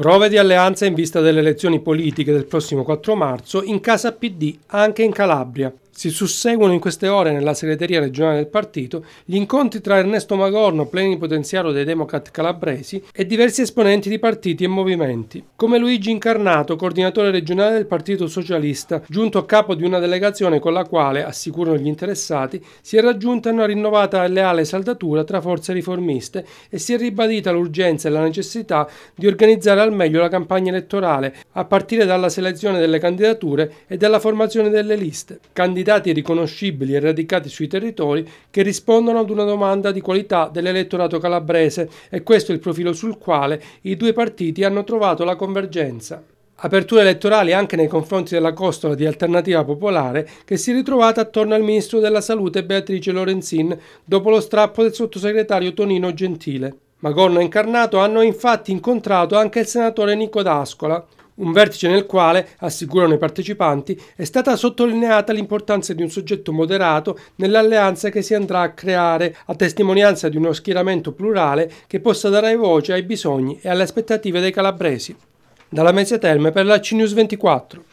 Prove di alleanza in vista delle elezioni politiche del prossimo 4 marzo in casa PD anche in Calabria. Si susseguono in queste ore nella segreteria regionale del partito gli incontri tra Ernesto Magorno, plenipotenziario dei Democrat calabresi, e diversi esponenti di partiti e movimenti, come Luigi Incarnato, coordinatore regionale del Partito Socialista, giunto a capo di una delegazione con la quale, assicurano gli interessati, si è raggiunta una rinnovata e leale saldatura tra forze riformiste e si è ribadita l'urgenza e la necessità di organizzare al meglio la campagna elettorale, a partire dalla selezione delle candidature e dalla formazione delle liste. Candid candidati riconoscibili e radicati sui territori che rispondono ad una domanda di qualità dell'elettorato calabrese e questo è il profilo sul quale i due partiti hanno trovato la convergenza. Aperture elettorali anche nei confronti della costola di Alternativa Popolare che si è ritrovata attorno al ministro della Salute Beatrice Lorenzin dopo lo strappo del sottosegretario Tonino Gentile. Magorno e Incarnato hanno infatti incontrato anche il senatore Nico D'Ascola, un vertice nel quale, assicurano i partecipanti, è stata sottolineata l'importanza di un soggetto moderato nell'alleanza che si andrà a creare, a testimonianza di uno schieramento plurale che possa dare voce ai bisogni e alle aspettative dei calabresi. Dalla Mese Terme per la CNews 24.